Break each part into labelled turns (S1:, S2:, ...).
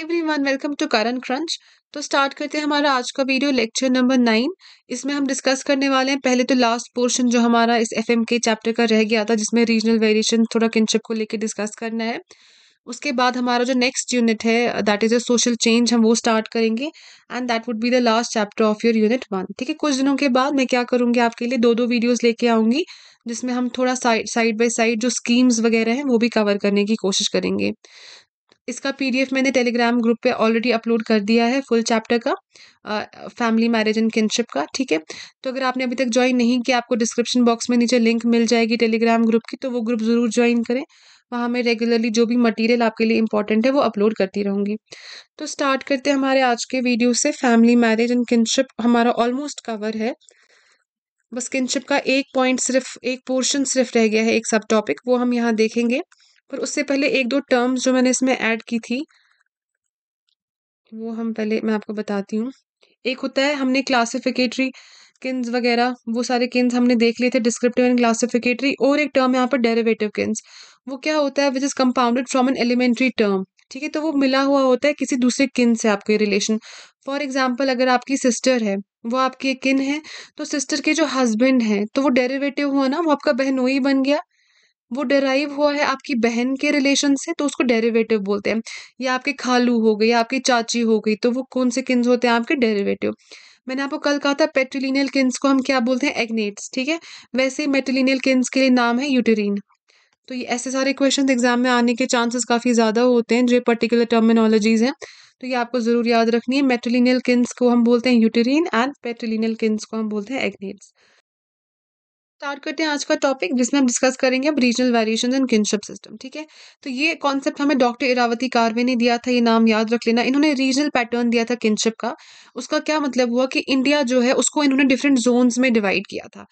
S1: Every everyone welcome to Karan crunch तो start करते हैं हमारा आज का वीडियो लेक्चर नंबर नाइन इसमें हम डिस्कस करने वाले हैं पहले तो लास्ट पोर्शन जो हमारा इस एफ एम के चैप्टर का रह गया था जिसमें रीजनल वेरिएशन थोड़ा किनशिप को लेकर डिस्कस करना है उसके बाद हमारा जो नेक्स्ट यूनिट है that is a social change हम वो स्टार्ट करेंगे and that would be the last chapter of your unit one ठीक है कुछ दिनों के बाद मैं क्या करूँगी आपके लिए दो दो वीडियोज़ लेके आऊँगी जिसमें हम थोड़ा साइड साइड बाय साइड जो स्कीम्स वगैरह हैं वो भी कवर करने की कोशिश करेंगे इसका पीडीएफ मैंने टेलीग्राम ग्रुप पे ऑलरेडी अपलोड कर दिया है फुल चैप्टर का फैमिली मैरिज एंड किनशिप का ठीक है तो अगर आपने अभी तक ज्वाइन नहीं किया आपको डिस्क्रिप्शन बॉक्स में नीचे लिंक मिल जाएगी टेलीग्राम ग्रुप की तो वो ग्रुप ज़रूर ज्वाइन करें वहाँ मैं रेगुलरली जो भी मटेरियल आपके लिए इंपॉर्टेंट है वो अपलोड करती रहूँगी तो स्टार्ट करते हैं हमारे आज के वीडियो से फैमिली मैरिज एंड किनशिप हमारा ऑलमोस्ट कवर है बस किनशिप का एक पॉइंट सिर्फ एक पोर्शन सिर्फ रह गया है एक सब टॉपिक वो हम यहाँ देखेंगे पर उससे पहले एक दो टर्म्स जो मैंने इसमें ऐड की थी वो हम पहले मैं आपको बताती हूँ एक होता है हमने क्लासिफिकेटरी किन्स वगैरह वो सारे किन्स हमने देख लिए थे डिस्क्रिप्टिव एंड क्लासिफिकेटरी और एक टर्म यहाँ पर डेरिवेटिव किन्स वो क्या होता है which is compounded from an elementary term ठीक है तो वो मिला हुआ होता है किसी दूसरे किन से आपके रिलेशन फॉर एग्जाम्पल अगर आपकी सिस्टर है वो आपकी एक किन है तो सिस्टर के जो हस्बैंड हैं तो वो डेरिवेटिव हुआ ना वो आपका बहनोई बन गया वो डेराइव हुआ है आपकी बहन के रिलेशन से तो उसको डेरिवेटिव बोलते हैं या आपके खालू हो गए या आपकी चाची हो गई तो वो कौन से किन्स होते हैं आपके डेरिवेटिव मैंने आपको कल कहा था पेट्रिलिनियल किन्स को हम क्या बोलते हैं एग्नेट्स ठीक है वैसे ही मेटिलिनियल किन्स के लिए नाम है यूटेरिन तो ये ऐसे सारे क्वेश्चन एग्जाम में आने के चांसेस काफ़ी ज़्यादा होते हैं जो पर्टिकुलर टर्मिनोलॉजीज़ हैं तो ये आपको ज़रूर याद रखनी है मेट्रिलिनियल किन्स को हम बोलते हैं यूटेरिन एंड पेट्रिलिनियल किन्स को हम बोलते हैं एग्नेट्स स्टार्ट करते हैं आज का टॉपिक जिसमें हम डिस्कस करेंगे अब regional variation in kinship system ठीक है तो ये कॉन्सेप्ट हमें डॉक्टर इरावती कारवे ने दिया था ये नाम याद रख लेना इन्होंने रीजनल पैटर्न दिया था किनशिप का उसका क्या मतलब हुआ कि इंडिया जो है उसको इन्होंने
S2: डिफरेंट जोन्स में डिवाइड किया था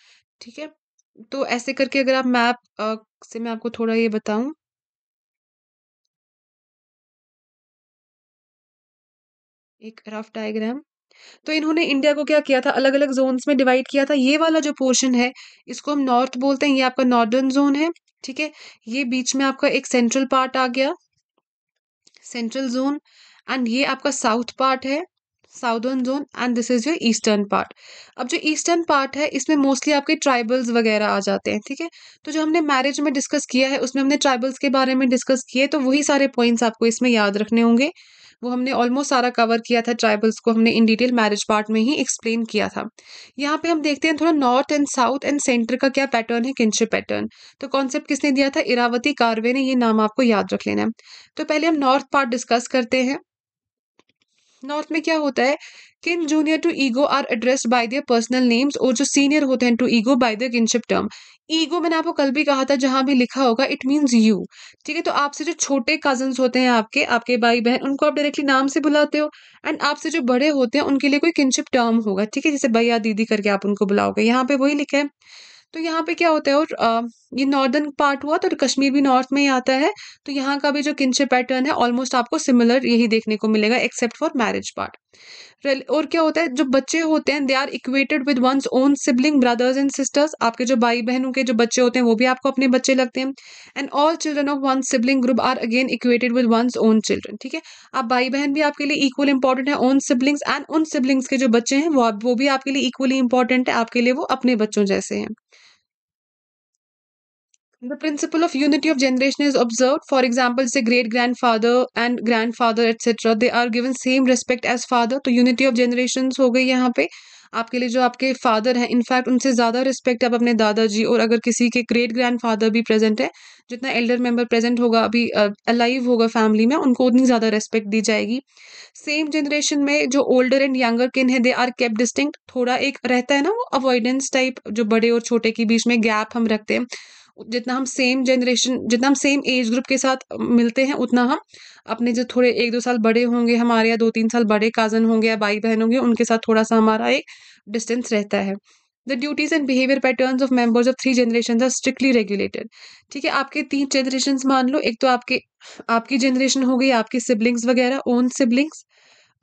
S2: ठीक है तो ऐसे करके अगर आप मैप से मैं आपको थोड़ा ये बताऊँ एक रफ डायग्राम तो इन्होंने इंडिया को क्या किया था अलग अलग
S1: जोन्स में डिवाइड किया था ये वाला जो पोर्शन है इसको हम नॉर्थ बोलते हैं ये आपका नॉर्दर्न जोन है ठीक है ये बीच में आपका एक सेंट्रल पार्ट आ गया सेंट्रल जोन एंड ये आपका साउथ पार्ट है southern zone and this is your eastern part अब जो ईस्टर्न पार्ट है इसमें मोस्टली आपके ट्राइबल्स वगैरह आ जाते हैं ठीक है तो जो हमने मैरिज में डिस्कस किया है उसमें हमने ट्राइबल्स के बारे में डिस्कस किए तो वही सारे पॉइंट्स आपको इसमें याद रखने होंगे वो हमने ऑलमोस्ट सारा कवर किया था ट्राइबल्स को हमने इन डिटेल मैरिज पार्ट में ही एक्सप्लेन किया था यहाँ पे हम देखते हैं थोड़ा north and south and centre का क्या पैटर्न है किनशिप पैटर्न तो कॉन्सेप्ट किसने दिया था इरावती कारवे ने ये नाम आपको याद रख लेना है तो पहले हम नॉर्थ पार्ट डिस्कस करते हैं नॉर्थ में क्या होता है kin junior to ego are addressed by their personal names और जो सीनियर होते हैं to ego by the kinship term ego मैंने आपको कल भी कहा था जहां भी लिखा होगा इट मीन्स यू ठीक है तो आपसे जो छोटे कजन होते हैं आपके आपके भाई बहन उनको आप डायरेक्टली नाम से बुलाते हो एंड आपसे जो बड़े होते हैं उनके लिए कोई किनशिप टर्म होगा ठीक है जैसे भैया दीदी करके आप उनको बुलाओगे यहाँ पे वही लिखे है तो यहाँ पे क्या होता है और ये नॉर्दर्न पार्ट हुआ तो कश्मीर भी नॉर्थ में ही आता है तो यहाँ का भी जो किंचे पैटर्न है ऑलमोस्ट आपको सिमिलर यही देखने को मिलेगा एक्सेप्ट फॉर मैरिज पार्ट और क्या होता है जो बच्चे होते हैं they are equated with one's own sibling brothers and sisters आपके जो भाई बहनों के जो बच्चे होते हैं वो भी आपको अपने बच्चे लगते हैं and all children of one sibling group are again equated with one's own children ठीक है आप भाई बहन भी आपके लिए इक्वल इंपॉर्टेंट है ओन सिबलिंग्स एंड उन सिबलिंग्स के जो बच्चे हैं वो वो भी आपके लिए इक्वली इंपॉर्टेंट है आपके लिए वो अपने बच्चों जैसे हैं
S2: The principle
S1: of unity of generation is observed. For example, say great grandfather and grandfather, etc. They are given same respect as father. तो unity of generations हो गई यहाँ पे आपके लिए जो आपके फादर हैं इनफैक्ट उनसे ज़्यादा रिस्पेक्ट आप अपने दादाजी और अगर किसी के ग्रेट ग्रैंड फादर भी प्रेजेंट है जितना एल्डर मेंबर प्रेजेंट होगा अभी अलाइव होगा फैमिली में उनको उतनी ज़्यादा रेस्पेक्ट दी जाएगी सेम जनरेशन में जो ओल्डर एंड यंगर किन है दे आर केप डिस्टिंक्ट थोड़ा एक रहता है ना वो अवॉइडेंस टाइप जो बड़े और छोटे के बीच में गैप हम रखते हैं जितना हम सेम जनरेशन जितना हम सेम एज ग्रुप के साथ मिलते हैं उतना हम अपने जो थोड़े एक दो साल बड़े होंगे हमारे या दो तीन साल बड़े काजन होंगे या भाई बहन होंगे उनके साथ थोड़ा सा हमारा एक डिस्टेंस रहता है the duties and behaviour pattern of members of three generation are strictly regulated ठीक है आपके तीन जनरेशन मान लो एक तो आपके आपकी जनरेशन हो गई आपकी सिबलिंग्स वगैरह ओन सिबलिंग्स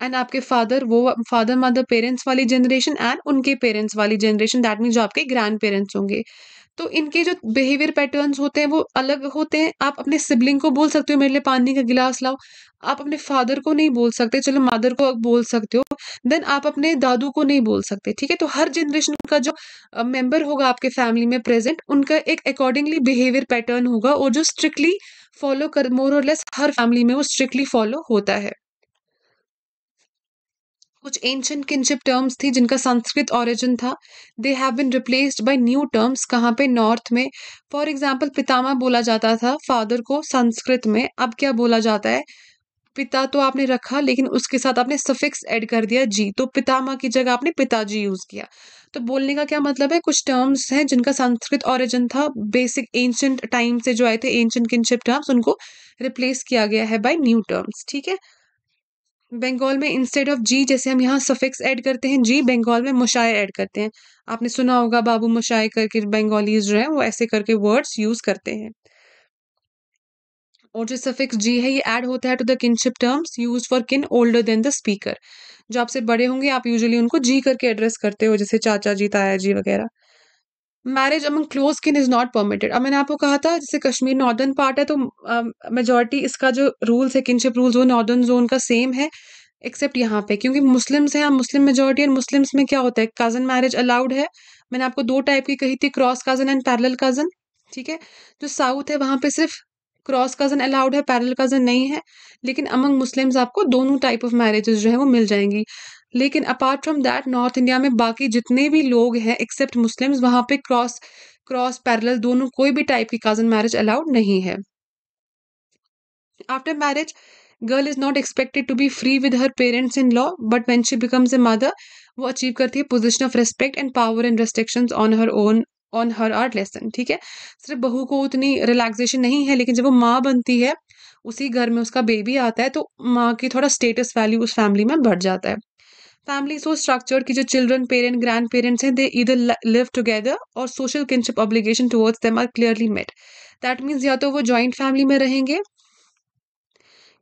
S1: एंड आपके फादर वो फादर मदर पेरेंट्स वाली जनरेशन एंड उनके पेरेंट्स वाली जनरेशन दैट मीन जो आपके ग्रैंड पेरेंट्स होंगे तो इनके जो बिहेवियर पैटर्न्स होते हैं वो अलग होते हैं आप अपने सिबलिंग को बोल सकते हो मेरे लिए पानी का गिलास लाओ आप अपने फादर को नहीं बोल सकते चलो मदर को बोल सकते हो देन आप अपने दादू को नहीं बोल सकते ठीक है तो हर जनरेशन का जो मेंबर होगा आपके फैमिली में प्रेजेंट उनका एक अकॉर्डिंगली बिहेवियर पैटर्न होगा और जो स्ट्रिक्टली फॉलो कर मोर और लेस हर फैमिली में वो स्ट्रिक्टली फॉलो होता है कुछ एंशंट किनशिप टर्म्स थी जिनका संस्कृत ऑरिजिन था they have been replaced by new terms कहाँ पे नॉर्थ में फॉर एग्जाम्पल पितामा बोला जाता था फादर को संस्कृत में अब क्या बोला जाता है पिता तो आपने रखा लेकिन उसके साथ आपने सफिक्स ऐड कर दिया जी तो पितामा की जगह आपने पिताजी यूज़ किया तो बोलने का क्या मतलब है कुछ टर्म्स हैं जिनका संस्कृत ऑरिजिन था बेसिक एंशंट टाइम से जो आए थे एंशंट किनशिप टर्म्स उनको रिप्लेस किया गया है बाय न्यू टर्म्स ठीक है बंगाल में इंस्टेड ऑफ जी जैसे हम यहाँ सफिक्स ऐड करते हैं जी बंगाल में मुशाए ऐड करते हैं आपने सुना होगा बाबू मुशाए करके बंगाली जो है वो ऐसे करके वर्ड्स यूज करते हैं और जो सफिक्स जी है ये ऐड होता है to the kinship terms use for kin older than the speaker जो आपसे बड़े होंगे आप यूजुअली उनको जी करके एड्रेस करते हो जैसे चाचा जी ताया जी वगैरह marriage among close kin is not permitted अब मैंने आपको कहा था जैसे कश्मीर नॉर्दर्न पार्ट है तो मेजोरिटी uh, इसका जो रूल्स है किनशिप रूल्स वो नॉर्दर्न जोन का सेम है एक्सेप्ट यहाँ पे क्योंकि मुस्लिम्स हैं यहाँ मुस्लिम मेजोरिटी और मुस्लिम्स में क्या होता है कज़न मैरिज अलाउड है मैंने आपको दो टाइप की कही थी cross cousin and parallel cousin ठीक है जो साउथ है वहाँ पे सिर्फ क्रॉस कज़न अलाउड है पैरल कज़न नहीं है लेकिन अमंग मुस्लिम्स आपको दोनों टाइप ऑफ मैरिजेज जो है वो मिल जाएंगी लेकिन apart from that north India में बाकी जितने भी लोग हैं एक्सेप्ट मुस्लिम्स वहाँ पे क्रॉस क्रॉस पैरल दोनों कोई भी टाइप की कजन मैरिज अलाउड नहीं है after marriage girl is not expected to be free with her parents in law but when she becomes a mother वो अचीव करती है position of respect and power and restrictions on her own on her are lessen ठीक है सिर्फ बहू को उतनी relaxation नहीं है लेकिन जब वो माँ बनती है उसी घर में उसका बेबी आता है तो माँ की थोड़ा स्टेटस वैल्यू उस फैमिली में बढ़ जाता है फैमिली सो स्ट्रक्चर की जो चिल्ड्रन पेरेंट ग्रैंड पेरेंट्स हैं दे इधर लिव टुगेदर और social kinship obligation towards them are clearly met that means या तो वो जॉइंट फैमिली में रहेंगे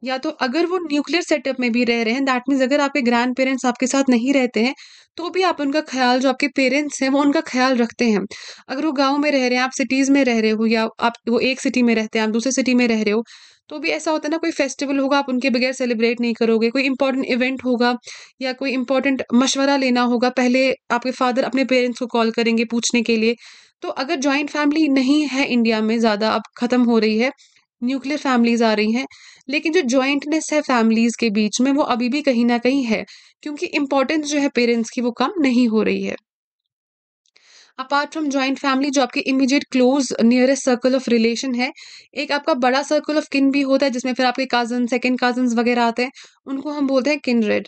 S1: या तो अगर वो न्यूक्लियर सेटअप में भी रह रहे हैं दैट मीन्स अगर आपके ग्रैंड पेरेंट्स आपके साथ नहीं रहते हैं तो भी आप उनका ख्याल जो आपके पेरेंट्स हैं वो उनका ख्याल रखते हैं अगर वो गांव में रह रहे हैं आप सिटीज़ में रह रहे हो या आप वो एक सिटी में रहते हैं आप दूसरे सिटी में रह रहे हो तो भी ऐसा होता है ना कोई फेस्टिवल होगा आप उनके बगैर सेलिब्रेट नहीं करोगे कोई इंपॉर्टेंट इवेंट होगा या कोई इंपॉर्टेंट मशवरा लेना होगा पहले आपके फादर अपने पेरेंट्स को कॉल करेंगे पूछने के लिए तो अगर जॉइंट फैमिली नहीं है इंडिया में ज़्यादा अब ख़त्म हो रही है न्यूक्लियर फैमिलीज़ आ रही हैं लेकिन जो जॉइंटनेस है फैमिलीज़ के बीच में वो अभी भी कहीं ना कहीं है क्योंकि इम्पोर्टेंस जो है पेरेंट्स की वो कम नहीं हो रही है अपार्ट फ्रॉम ज्वाइंट फैमिली जो आपके immediate close nearest circle of relation है एक आपका बड़ा सर्कल ऑफ किन भी होता है जिसमें फिर आपके कजन सेकेंड कजन वगैरह आते हैं उनको हम बोलते हैं किनरेड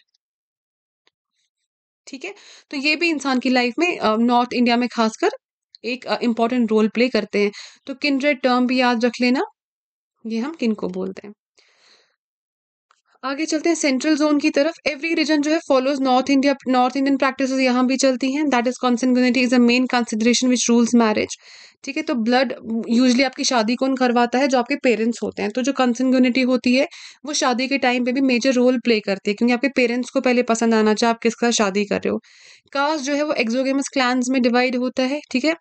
S1: ठीक है तो ये भी इंसान की लाइफ में नॉर्थ इंडिया में खासकर एक इंपॉर्टेंट रोल प्ले करते हैं तो किनरेड टर्म भी याद रख लेना ये हम किन को बोलते हैं आगे चलते हैं सेंट्रल जोन की तरफ एवरी रीजन जो है follows north India north Indian practice यहाँ भी चलती हैं that is consanguinity is a main consideration which rules marriage ठीक है तो ब्लड यूजली आपकी शादी कौन करवाता है जो आपके पेरेंट्स होते हैं तो जो कंसनग्यूनिटी होती है वो शादी के टाइम पे भी मेजर रोल प्ले करती है क्योंकि आपके पेरेंट्स को पहले पसंद आना चाहिए आप किसका शादी कर रहे हो कास्ट जो है वो एक्जोगेमस क्लैंस में डिवाइड होता है ठीक है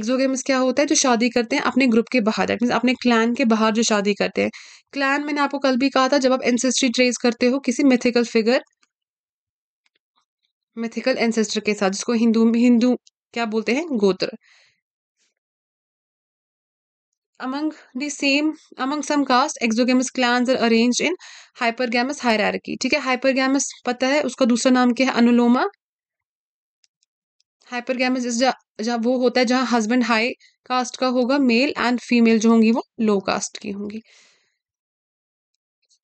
S1: एक्जोगेमस क्या होता है जो शादी करते हैं अपने ग्रुप के बाहर दैट मीन्स अपने क्लैन के बाहर जो शादी करते हैं क्लैन मैंने आपको कल भी कहा था जब आप एंसेस्ट्री ट्रेस करते हो किसी
S2: मिथिकल फिगर मिथिकल एंसेस्टर के साथ जिसको हिंदू हिंदू क्या बोलते हैं gotra
S1: among the same among some caste exogamous clans are arrange in hypergamous hierarchy ठीक है हाइपरगैमस पता है उसका दूसरा नाम क्या है अनुलोमा हाइपरगैमस इज जहाँ वो होता है जहाँ हस्बैंड हाई कास्ट का होगा मेल एंड फीमेल जो होंगी वो लो कास्ट की होंगी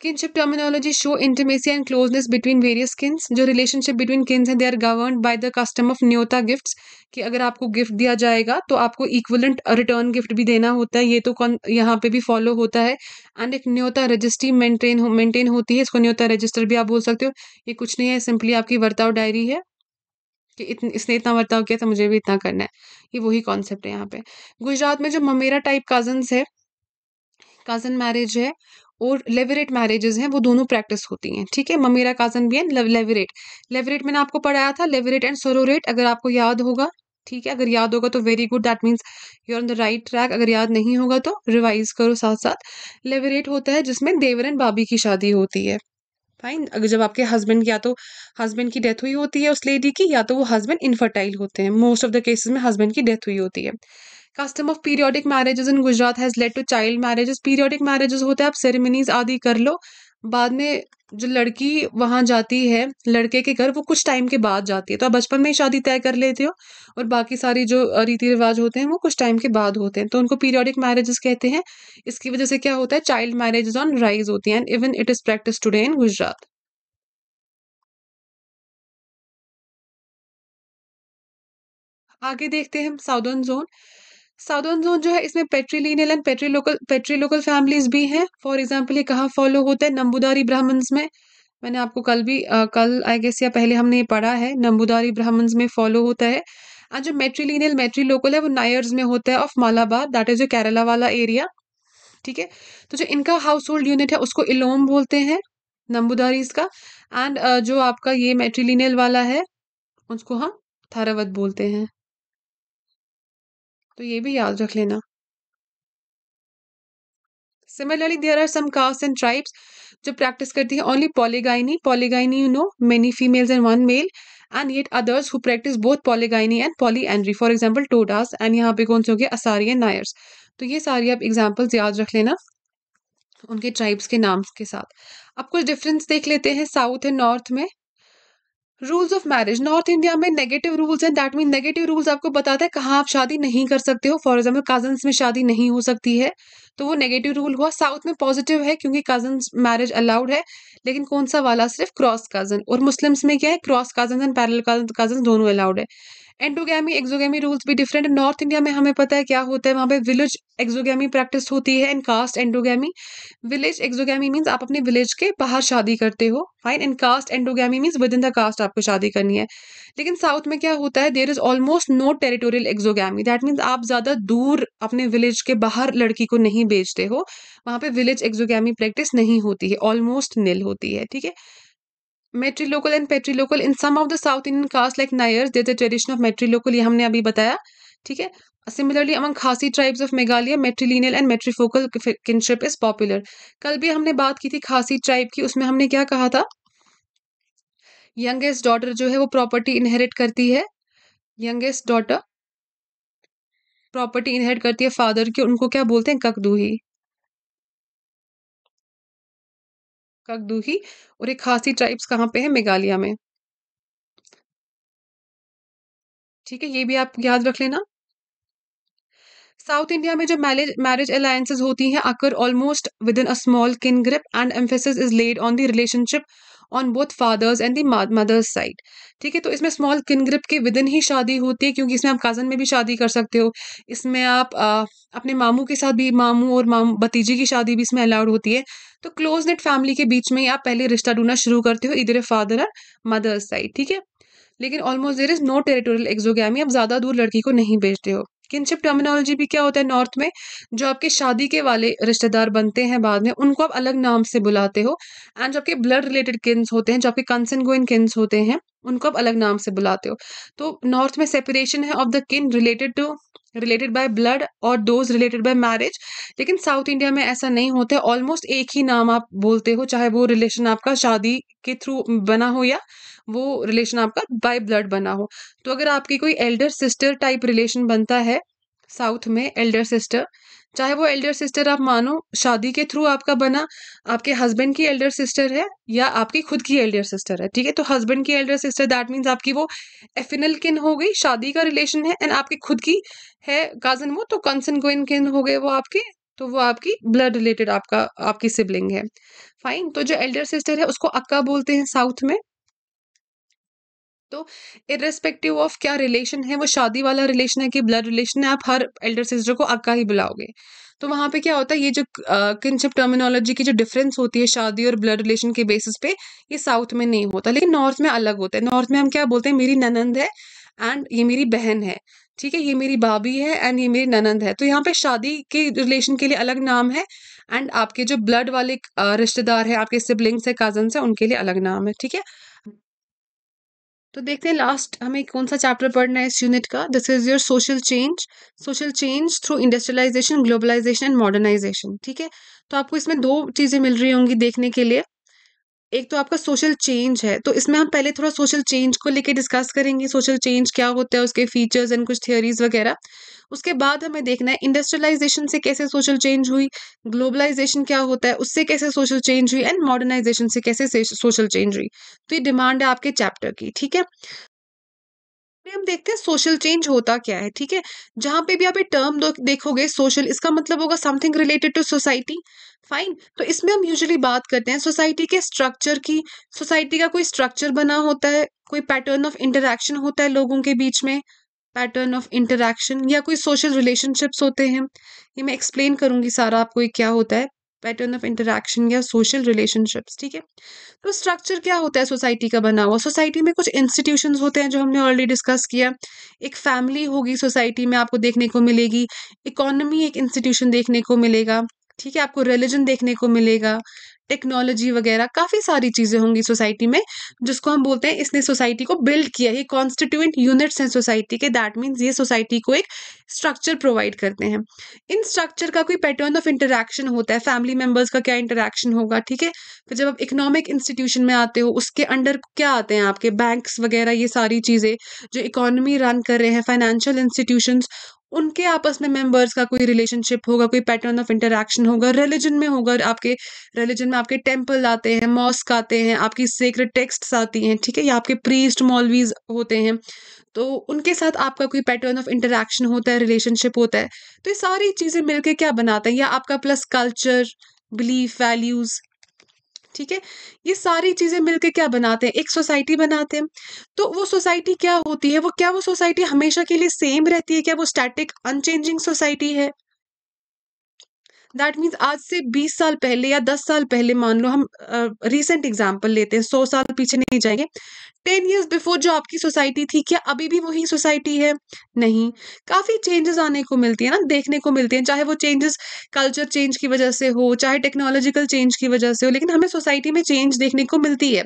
S1: kinship terminology show intimacy and closeness between various kins जो रिलेशनशिप बिटवीन किन्स हैं they are govern by the custom of neota gift कि अगर आपको गिफ्ट दिया जाएगा तो आपको इक्वलेंट रिटर्न गिफ्ट भी देना होता है ये तो कौन यहाँ पे भी फॉलो होता है एंड एक न्योता रजिस्ट्री मेंटेन मेंटेन होती है इसको न्योता रजिस्टर भी आप बोल सकते हो ये कुछ नहीं है सिंपली आपकी वर्ताव डायरी है कि इतन, इसने इतना वर्ताव किया था तो मुझे भी इतना करना है ये वही कॉन्सेप्ट है यहाँ पे गुजरात में जो ममेरा टाइप कजन्स है कज़न मैरिज है और लेवरेट मैरिजेज हैं वो दोनों प्रैक्टिस होती हैं ठीक है ममेरा काजन भी है लेवरेट लेवरेट मैंने आपको पढ़ाया था लेवरेट एंड सोरोरेट अगर आपको याद होगा ठीक है अगर याद होगा तो very good that means you are on the right track अगर याद नहीं होगा तो रिवाइज करो साथ साथ लेवरेट होता है जिसमें देवर एंड बाबी की शादी होती है फाइन अगर जब आपके हस्बैंड या तो हस्बैंड की डेथ हुई होती है उस लेडी की या तो वो हस्बैंड इनफर्टाइल होते हैं मोस्ट ऑफ द केसेस में हस्बैंड की डेथ हुई होती है custom of periodic marriages in Gujarat has led to child marriages periodic marriages होते हैं आप सेरेमनीज आदि कर लो बाद में जो लड़की वहाँ जाती है लड़के के घर वो कुछ टाइम के बाद जाती है तो आप बचपन में ही शादी तय कर लेते हो और बाकी सारी जो रीति रिवाज होते हैं वो कुछ टाइम के बाद होते हैं तो उनको पीरियोडिक मैरिजेस कहते हैं
S2: इसकी वजह से क्या होता है चाइल्ड मैरिजेज ऑन राइज होती हैं and even it is practice today in Gujarat आगे देखते हैं हम साउदर्न जोन साउदर्न जोन जो है इसमें पेट्रीलिनियल एंड पेट्रीलोकल
S1: पेट्रीलोकल फैमिलीज भी हैं फॉर एग्जाम्पल ये कहाँ फॉलो होते हैं नंबूदारी ब्राह्मण्स में मैंने आपको कल भी आ, कल आई गेस या पहले हमने ये पढ़ा है नंबूदारी ब्राह्मण्स में फॉलो होता है एंड जो मेट्रीलिनियल मेट्रीलोकल है वो नायर्स में होता है ऑफ मालाबार दैट इज जो केरला वाला एरिया ठीक है तो जो इनका हाउस होल्ड यूनिट है उसको इलोम बोलते हैं नंबूदारीज का एंड जो आपका ये मेट्रीलिनियल वाला है उसको हम थारावत बोलते हैं तो ये भी याद रख लेना similarly there are some caste and tribes जो प्रैक्टिस करती है only polygyny polygyny you know many females and one male and yet others who practice both polygyny and polyandry for example Todas and यहाँ पे कौन से हो गए असारी and नायर्स तो ये सारी आप एग्जाम्पल्स याद रख लेना उनके ट्राइब्स के नाम के साथ अब कुछ डिफरेंस देख लेते हैं साउथ एंड नॉर्थ में rules of marriage north India में नेगेटिव रूल्स हैं दैट मीन नेगेटिव रूल्स आपको बताता है कहाँ आप शादी नहीं कर सकते हो फॉर एग्जाम्पल कजन्स में शादी नहीं हो सकती है तो वो नेगेटिव रूल हुआ साउथ में पॉजिटिव है क्योंकि कजन्स मैरिज अलाउड है लेकिन कौन सा वाला सिर्फ क्रॉस कजन और मुस्लिम्स में क्या है cross cousin and parallel cousin दोनों अलाउड है एंडोगैमी एक्जोगैमी रूल्स भी डिफरेंट नॉर्थ इंडिया में हमें पता है क्या होता है वहाँ पे विलेज एक्जोगैमी प्रैक्टिस होती है and caste endogamy village exogamy means आप अपने विलेज के बाहर शादी करते हो fine and caste endogamy means within the caste आपको शादी करनी है लेकिन साउथ में क्या होता है there is almost no territorial exogamy that means आप ज़्यादा दूर अपने विलेज के बाहर लड़की को नहीं बेचते हो वहाँ पे विलेज एक्जोगैमी प्रैक्टिस नहीं होती है ऑलमोस्ट नील होती है ठीक है matrilocal and patrilocal in some of the south Indian caste like Nairs there the tradition of matrilocal ये हमने अभी बताया ठीक है similarly among Khasi tribes of Meghalaya matrilineal and matrifocal kinship is popular कल भी हमने बात की थी खासी ट्राइब की उसमें हमने क्या कहा था यंगेस्ट डॉटर जो है वो प्रॉपर्टी इनहेरिट करती है यंगेस्ट
S2: डॉटर प्रॉपर्टी इनहेरिट करती है फादर की उनको क्या बोलते हैं ककदूही ककदूही और ये खासी ट्राइब्स कहाँ पे है मेघालिया में ठीक है
S1: ये भी आप याद रख लेना साउथ इंडिया में जो मैरिज मैरिज अलायंसेज होती हैं occur almost within a small kin grip and emphasis is laid on the relationship on both father's and the mother's side ठीक है तो इसमें स्मॉल किनग्रिप के विद इन ही शादी होती है क्योंकि इसमें आप कज़न में भी शादी कर सकते हो इसमें आप आ, अपने मामू के साथ भी मामू और मामू भतीजी की शादी भी इसमें अलाउड होती है तो क्लोज नेट फैमिली के बीच में ही आप पहले रिश्ता ढूंढना शुरू करते हो इधर फादर और मदर्स साइड ठीक है लेकिन almost there is no territorial exogamy आप ज़्यादा दूर लड़की को नहीं भेजते हो किनशिप टर्मिनोलॉजी भी क्या होता है नॉर्थ में जो आपके शादी के वाले रिश्तेदार बनते हैं बाद में उनको आप अलग नाम से बुलाते हो एंड जो आपके ब्लड रिलेटेड किन्स होते हैं जो आपके गोइन किन्स होते हैं उनको आप अलग नाम से बुलाते हो तो नॉर्थ में सेपरेशन है of the kin related to related by blood और दोज रिलेटेड बाय मैरिज लेकिन साउथ इंडिया में ऐसा नहीं होता है ऑलमोस्ट एक ही नाम आप बोलते हो चाहे वो रिलेशन आपका शादी के थ्रू बना हो या वो रिलेशन आपका बाय ब्लड बना हो तो अगर आपकी कोई एल्डर सिस्टर टाइप रिलेशन बनता है साउथ में एल्डर सिस्टर चाहे वो एल्डर सिस्टर आप मानो शादी के थ्रू आपका बना आपके हस्बैंड की एल्डर सिस्टर है या आपकी खुद की एल्डर सिस्टर है ठीक है तो हस्बैंड की एल्डर सिस्टर दैट मीन्स आपकी वो एफिनल किन हो गई शादी का रिलेशन है एंड आपकी खुद की है काजन वो तो कंसन गोइन किन हो गए वो आपके तो वो आपकी ब्लड रिलेटेड आपका आपकी सिबलिंग है फाइन तो जो एल्डर सिस्टर है उसको अक्का बोलते हैं साउथ में तो इरेस्पेक्टिव ऑफ क्या रिलेशन है वो शादी वाला रिलेशन है कि ब्लड रिलेशन है आप हर एल्डर सिस्टर को अक्का ही बुलाओगे तो वहाँ पे क्या होता है ये जो किनशिप टर्मिनोलॉजी की जो डिफरेंस होती है शादी और ब्लड रिलेशन के बेसिस पे ये साउथ में नहीं होता लेकिन नॉर्थ में अलग होता है नॉर्थ में हम क्या बोलते हैं मेरी ननंद है एंड ये मेरी बहन है ठीक है ये मेरी भाभी है एंड ये मेरी ननंद है तो यहाँ पे शादी के रिलेशन के लिए अलग नाम है एंड आपके जो ब्लड वाले रिश्तेदार है आपके सिबलिंग्स है कजन्स है उनके लिए अलग नाम है ठीक है तो देखते हैं लास्ट हमें कौन सा चैप्टर पढ़ना है इस यूनिट का this is your social change social change through industrialisation globalisation and modernisation ठीक है तो आपको इसमें दो चीज़ें मिल रही होंगी देखने के लिए एक तो आपका सोशल चेंज है तो इसमें हम पहले थोड़ा सोशल चेंज को लेके डिस्कस करेंगे सोशल चेंज क्या होता है उसके फीचर्स एंड कुछ थियोरीज वगैरह उसके बाद हमें देखना है इंडस्ट्रियलाइजेशन से कैसे सोशल चेंज हुई ग्लोबलाइजेशन क्या होता है उससे कैसे सोशल चेंज हुई एंड मॉडर्नाइजेशन से कैसे सोशल चेंज हुई तो ये डिमांड है आपके चैप्टर की ठीक है हम देखते हैं सोशल चेंज होता क्या है ठीक है जहां पे भी आप टर्म देखोगे सोशल इसका मतलब होगा something related to society fine तो इसमें हम यूजुअली बात करते हैं सोसाइटी के स्ट्रक्चर की सोसाइटी का कोई स्ट्रक्चर बना होता है कोई पैटर्न ऑफ इंटरेक्शन होता है लोगों के बीच में पैटर्न ऑफ इंटरेक्शन या कोई सोशल रिलेशनशिप्स होते हैं ये मैं एक्सप्लेन करूंगी सारा आपको क्या होता है पैटर्न ऑफ इंटरेक्शन या सोशल रिलेशनशिप्स ठीक है तो स्ट्रक्चर क्या होता है सोसाइटी का बना हुआ सोसाइटी में कुछ इंस्टीट्यूशन होते हैं जो हमने ऑलरेडी डिस्कस किया एक फैमिली होगी सोसाइटी में आपको देखने को मिलेगी इकोनमी एक इंस्टीट्यूशन देखने को मिलेगा ठीक है आपको रिलीजन देखने को मिलेगा टेक्नोलॉजी वगैरह काफ़ी सारी चीज़ें होंगी सोसाइटी में जिसको हम बोलते हैं इसने सोसाइटी को बिल्ड किया ये कॉन्स्टिट्यूंट यूनिट्स हैं सोसाइटी के दैट मीन्स ये सोसाइटी को एक स्ट्रक्चर प्रोवाइड करते हैं इन स्ट्रक्चर का कोई पैटर्न ऑफ इंटरेक्शन होता है फैमिली मेम्बर्स का क्या इंटरेक्शन होगा ठीक है फिर जब आप इकोनॉमिक इंस्टीट्यूशन में आते हो उसके अंडर क्या आते हैं आपके बैंक्स वगैरह ये सारी चीज़ें जो इकोनॉमी रन कर रहे हैं फाइनेंशियल इंस्टीट्यूशंस उनके आपस में मेंबर्स का कोई रिलेशनशिप होगा कोई पैटर्न ऑफ इंटरेक्शन होगा रिलीजन में होगा आपके रिलीजन में आपके टेम्पल आते हैं मॉस्क आते हैं आपकी सेक्रेट टेक्स्ट आती हैं ठीक है या आपके प्रीस्ट मॉलवीज होते हैं तो उनके साथ आपका कोई पैटर्न ऑफ इंटरेक्शन होता है रिलेशनशिप होता है तो ये सारी चीज़ें मिलकर क्या बनाते हैं या आपका प्लस कल्चर बिलीफ वैल्यूज़ ठीक है ये सारी चीज़ें मिलकर क्या बनाते हैं एक सोसाइटी बनाते हैं तो वो सोसाइटी क्या होती है वो क्या वो सोसाइटी हमेशा के लिए सेम रहती है क्या वो स्टैटिक अनचेंजिंग सोसाइटी है दैट मीन्स आज से 20 साल पहले या 10 साल पहले मान लो हम रिसेंट uh, एग्जाम्पल लेते हैं 100 साल पीछे नहीं जाएंगे 10 ईयर्स बिफोर जो आपकी सोसाइटी थी क्या अभी भी वही सोसाइटी है नहीं काफ़ी चेंजेस आने को मिलती है ना देखने को मिलती हैं चाहे वो चेंजेस कल्चर चेंज की वजह से हो चाहे टेक्नोलॉजिकल चेंज की वजह से हो लेकिन हमें सोसाइटी में चेंज देखने को मिलती है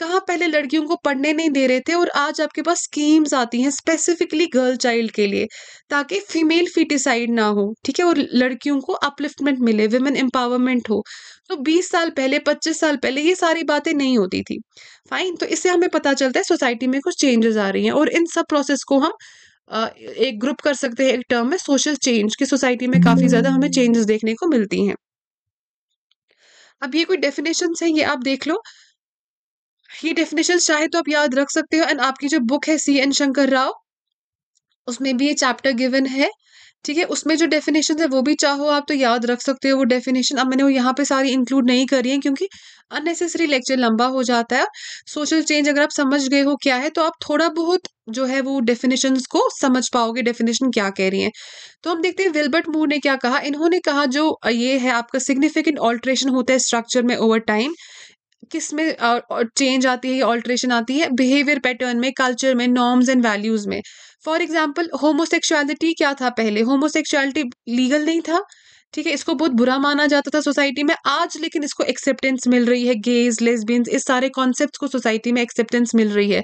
S1: कहाँ पहले लड़कियों को पढ़ने नहीं दे रहे थे और आज आपके पास स्कीम्स आती हैं स्पेसिफिकली गर्ल चाइल्ड के लिए ताकि फीमेल फिटिसाइड ना हो ठीक है और लड़कियों को अपलिफ्टमेंट मिले वुमेन एम्पावरमेंट हो तो 20 साल पहले 25 साल पहले ये सारी बातें नहीं होती थी फाइन तो इससे हमें पता चलता है सोसाइटी में कुछ चेंजेस आ रही हैं और इन सब प्रोसेस को हम एक ग्रुप कर सकते हैं एक टर्म में सोशल चेंज की सोसाइटी में काफ़ी ज़्यादा हमें चेंजेस देखने को मिलती हैं अब ये कोई डेफिनेशन है ये आप देख लो ये डेफिनेशन चाहे तो आप याद रख सकते हो एंड आपकी जो बुक है सी एन शंकर राव उसमें भी ये चैप्टर गिवन है ठीक है उसमें जो डेफिनेशन है वो भी चाहो आप तो याद रख सकते हो वो डेफिनेशन अब मैंने वो यहाँ पे सारी इंक्लूड नहीं करी है क्योंकि अननेसेसरी लेक्चर लंबा हो जाता है सोशल चेंज अगर आप समझ गए हो क्या है तो आप थोड़ा बहुत जो है वो डेफिनेशन को समझ पाओगे डेफिनेशन क्या कह रही है तो हम देखते हैं विल्बर्ट मूर ने क्या कहा इन्होंने कहा जो ये है आपका सिग्निफिकेंट ऑल्ट्रेशन होता है स्ट्रक्चर में ओवर टाइम किस में चेंज आती है ऑल्ट्रेशन आती है बिहेवियर पैटर्न में कल्चर में नॉर्म्स एंड वैल्यूज़ में फॉर एग्जाम्पल होमोसेक्सुअलिटी क्या था पहले होमोसेक्सुअलिटी लीगल नहीं था ठीक है इसको बहुत बुरा माना जाता था सोसाइटी में आज लेकिन इसको एक्सेप्टेंस मिल रही है गेज लेसबियंस इस सारे कॉन्सेप्ट को सोसाइटी में एक्सेप्टेंस मिल रही है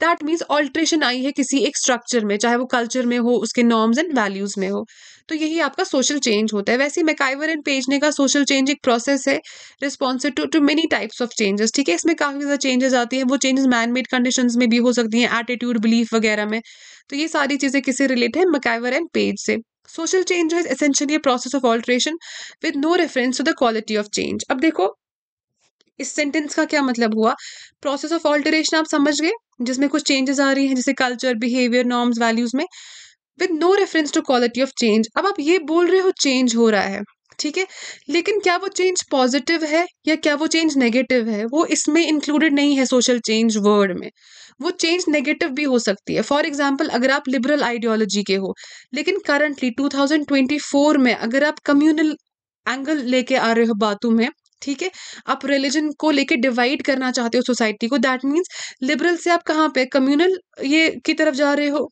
S1: दैट मीन्स ऑल्ट्रेशन आई है किसी एक स्ट्रक्चर में चाहे वो कल्चर में हो उसके नॉर्म्स एंड वैल्यूज़ में हो तो यही आपका सोशल चेंज होता है वैसे मैकाइवर एंड पेजने का सोशल चेंज एक प्रोसेस है responsive to to many types of changes ठीक है इसमें काफ़ी ज़्यादा चेंजेस आती हैं वो चेंजेस मैन मेड कंडीशन में भी हो सकती हैं एटीट्यूड बिलीफ वगैरह में तो ये सारी चीज़ें किससे रिलेट है मकाइवर एंड पेज से social change is essentially process of alteration with no reference to the quality of change अब देखो इस सेंटेंस का क्या मतलब हुआ प्रोसेस ऑफ ऑल्टरेशन आप समझ गए जिसमें कुछ चेंजेस आ रही हैं जैसे कल्चर बिहेवियर नॉर्म्स वैल्यूज में with no reference to quality of change अब आप ये बोल रहे हो चेंज हो रहा है ठीक है लेकिन क्या वो चेंज पॉजिटिव है या क्या वो चेंज नेगेटिव है वो इसमें इंक्लूडेड नहीं है सोशल चेंज वर्ड में वो चेंज नेगेटिव भी हो सकती है फॉर एग्जाम्पल अगर आप लिबरल आइडियोलॉजी के हो लेकिन करंटली 2024 में अगर आप कम्युनल एंगल लेके आ रहे हो बातों में ठीक है आप रिलीजन को लेके डिवाइड करना चाहते हो सोसाइटी को दैट मीन्स लिबरल से आप कहाँ पे कम्युनल ये की तरफ जा रहे हो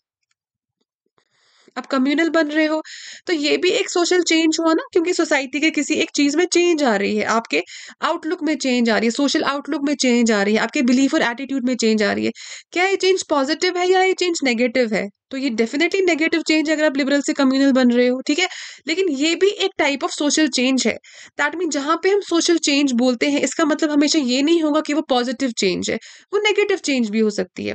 S1: आप कम्युनल बन रहे हो तो ये भी एक सोशल चेंज हुआ ना क्योंकि सोसाइटी के किसी एक चीज़ में चेंज आ रही है आपके आउटलुक में चेंज आ रही है सोशल आउटलुक में चेंज आ रही है आपके बिलीफ और एटीट्यूड में चेंज आ रही है क्या ये चेंज पॉजिटिव है या ये चेंज नेगेटिव है तो ये डेफिनेटली नेगेटिव चेंज अगर आप लिबरल से कम्युनल बन रहे हो ठीक है लेकिन ये भी एक टाइप ऑफ सोशल चेंज है दैट मीन जहाँ पे हम सोशल चेंज बोलते हैं इसका मतलब हमेशा ये नहीं होगा कि वो पॉजिटिव चेंज है वो नेगेटिव चेंज भी हो सकती है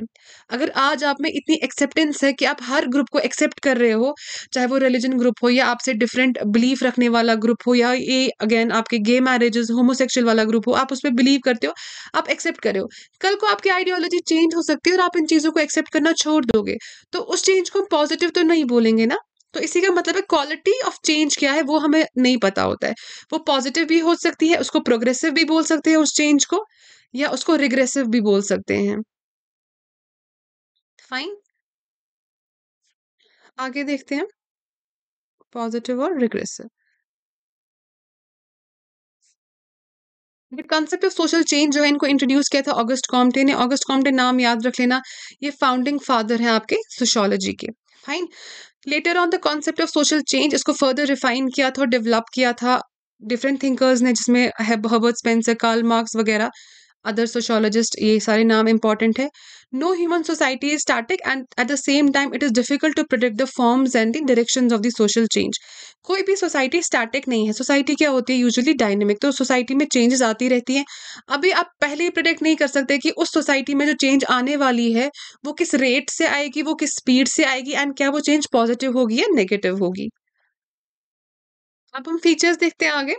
S1: अगर आज आप में इतनी एक्सेप्टेंस है कि आप हर ग्रुप को एक्सेप्ट कर रहे हो चाहे वो रिलीजन ग्रुप हो या आपसे डिफरेंट बिलीफ रखने वाला ग्रुप हो या ये अगेन आपके गे मैरिजेस होमोसेक्शुअल वाला ग्रुप हो आप उस पर बिलीव करते हो आप एक्सेप्ट कर रहे हो कल को आपकी आइडियोलॉजी चेंज हो सकती है और आप इन चीज़ों को एक्सेप्ट करना छोड़ दोगे तो उस उस चेंज को पॉजिटिव तो नहीं बोलेंगे ना तो इसी का मतलब है क्वालिटी ऑफ चेंज क्या है वो हमें नहीं पता होता है
S2: वो पॉजिटिव भी हो सकती है उसको प्रोग्रेसिव भी बोल सकते हैं उस चेंज को या उसको रिग्रेसिव भी बोल सकते हैं फाइन आगे देखते हैं पॉजिटिव और रिग्रेसिव ये कंसेप्ट ऑफ सोशल चेंज जो है इनको इंट्रोड्यूस किया था ऑगस्ट
S1: कॉम्टे ने ऑगस्ट कॉम्टे नाम याद रख लेना ये फाउंडिंग फादर हैं आपके सोशोलॉजी के fine later on the concept of social change इसको फर्दर रिफाइन किया था और डेवलप किया था डिफरेंट थिंकर्स ने जिसमें हर्बर्ट स्पेंसर कार्ल मार्क्स वगैरह अदर सोशोलॉजिस्ट ये सारे नाम इंपॉर्टेंट है no human society is static and at the same time it is difficult to predict the forms and the direction of the social change कोई भी society स्टार्टिक नहीं है society क्या होती है यूजुअली डायनेमिक तो सोसाइटी में चेंजेस आती रहती हैं अभी आप पहले ही प्रोडिक्ट नहीं कर सकते कि उस सोसाइटी में जो चेंज आने वाली है वो किस रेट से आएगी वो किस स्पीड से आएगी एंड क्या वो चेंज पॉजिटिव होगी या नेगेटिव होगी अब हम फीचर्स देखते हैं आगे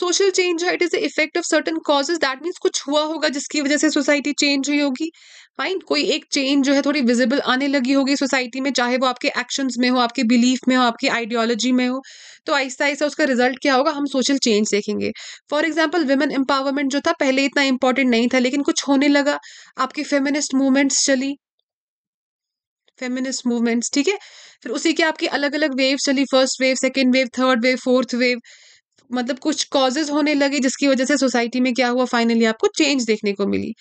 S1: सोशल चेंज है it is the effect of certain causes that means कुछ हुआ होगा जिसकी वजह से सोसाइटी चेंज हुई होगी फाइन कोई एक चेंज जो है थोड़ी विजिबल आने लगी होगी सोसाइटी में चाहे वो आपके एक्शन में हो आपके बिलीफ में हो आपकी आइडियोलॉजी में हो तो आहिस्ता आहिस्ता उसका रिजल्ट क्या होगा हम सोशल चेंज देखेंगे फॉर एग्जाम्पल वुमेन एम्पावरमेंट जो था पहले इतना इंपॉर्टेंट नहीं था लेकिन कुछ होने लगा आपकी फेमिनिस्ट मूवमेंट्स चली फेमिनिस्ट मूवमेंट्स ठीक है फिर उसी के आपकी अलग अलग वेव चली first wave second wave third wave fourth wave मतलब कुछ कॉजेज होने लगे जिसकी वजह से सोसाइटी में क्या हुआ फाइनली आपको चेंज देखने को मिली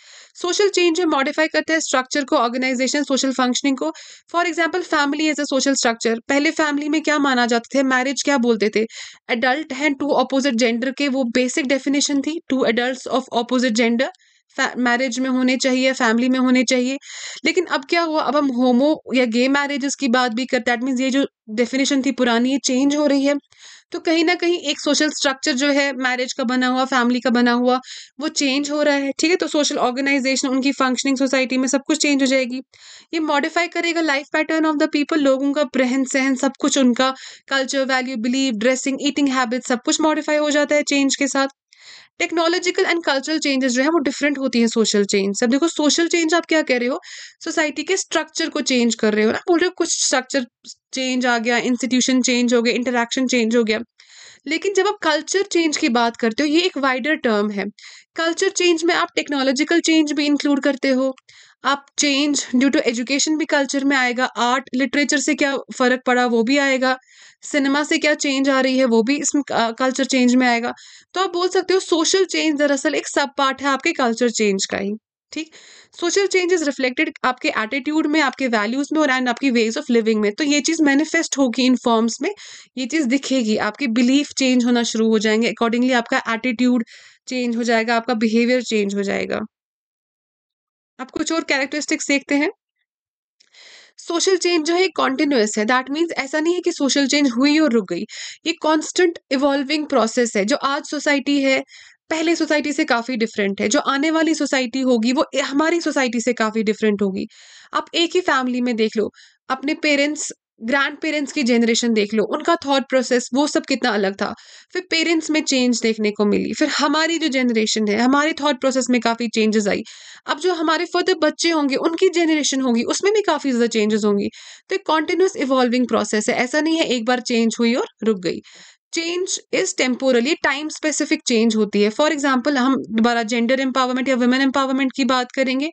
S1: सोशल चेंज में मॉडिफाई करते हैं स्ट्रक्चर को ऑर्गेनाइजेशन सोशल फंक्शनिंग को for example family as a social structure पहले फैमिली में क्या माना जाते थे मैरिज क्या बोलते थे एडल्ट हैं टू अपोजिट जेंडर के वो बेसिक डेफिनेशन थी two adult of opposite gender marriage में होने चाहिए फैमिली में होने चाहिए लेकिन अब क्या हुआ अब हम होमो या गे मैरिज की बात भी करते हैं दैट मीन्स ये जो डेफिनेशन थी पुरानी ये चेंज हो रही है तो कहीं ना कहीं एक सोशल स्ट्रक्चर जो है मैरिज का बना हुआ फैमिली का बना हुआ वो चेंज हो रहा है ठीक है तो सोशल ऑर्गेनाइजेशन उनकी फंक्शनिंग सोसाइटी में सब कुछ चेंज हो जाएगी ये मॉडिफाई करेगा life pattern of the people लोगों का रहन सहन सब कुछ उनका culture value believe dressing eating habit सब कुछ मॉडिफाई हो जाता है चेंज के साथ टेक्नोलॉजिकल एंड कल्चरल चेंजेस जो है वो डिफरेंट होती है सोशल चेंज अब देखो सोशल चेंज आप क्या कह रहे हो सोसाइटी के स्ट्रक्चर को चेंज कर रहे हो ना बोल रहे हो कुछ स्ट्रक्चर चेंज आ गया इंस्टीट्यूशन चेंज हो गया इंटरेक्शन चेंज हो गया लेकिन जब आप कल्चर चेंज की बात करते हो ये एक वाइडर टर्म है कल्चर चेंज में आप टेक्नोलॉजिकल चेंज भी इंक्लूड करते हो आप चेंज ड्यू टू एजुकेशन भी कल्चर में आएगा आर्ट लिटरेचर से क्या फ़र्क पड़ा वो भी आएगा सिनेमा से क्या चेंज आ रही है वो भी इसमें कल्चर चेंज में आएगा तो आप बोल सकते हो सोशल चेंज दरअसल एक सब पार्ट है आपके कल्चर चेंज का ही ठीक सोशल चेंज इज रिफ्लेक्टेड आपके एटीट्यूड में आपके वैल्यूज में और एंड आपकी वेज ऑफ लिविंग में तो ये चीज़ मैनिफेस्ट होगी इन फॉर्म्स में ये चीज़ दिखेगी आपकी बिलीफ चेंज होना शुरू हो जाएंगे अकॉर्डिंगली आपका एटीट्यूड चेंज हो जाएगा आपका बिहेवियर चेंज हो जाएगा अब कुछ और कैरेक्टरिस्टिक्स देखते हैं सोशल चेंज जो है कॉन्टिन्यूस है दैट मीन्स ऐसा नहीं है कि सोशल चेंज हुई और रुक गई ये कॉन्स्टेंट इवॉल्विंग प्रोसेस है जो आज सोसाइटी है पहले सोसाइटी से काफ़ी डिफरेंट है जो आने वाली सोसाइटी होगी वो हमारी सोसाइटी से काफ़ी डिफरेंट होगी आप एक ही फैमिली में देख लो अपने पेरेंट्स ग्रैंड पेरेंट्स की जनरेशन देख लो उनका थॉट प्रोसेस वो सब कितना अलग था फिर पेरेंट्स में चेंज देखने को मिली फिर हमारी जो जनरेशन है हमारे थॉट प्रोसेस में काफ़ी चेंजेस आई अब जो हमारे फर्दर बच्चे होंगे उनकी जनरेशन होगी उसमें भी काफ़ी ज़्यादा चेंजेस होंगी तो एक कॉन्टिन्यूस इवॉल्विंग प्रोसेस है ऐसा नहीं है एक बार चेंज हुई और रुक गई change is temporally time specific change होती है फॉर एग्जाम्पल हम दोबारा जेंडर एम्पावरमेंट या वुमेन एम्पावरमेंट की बात करेंगे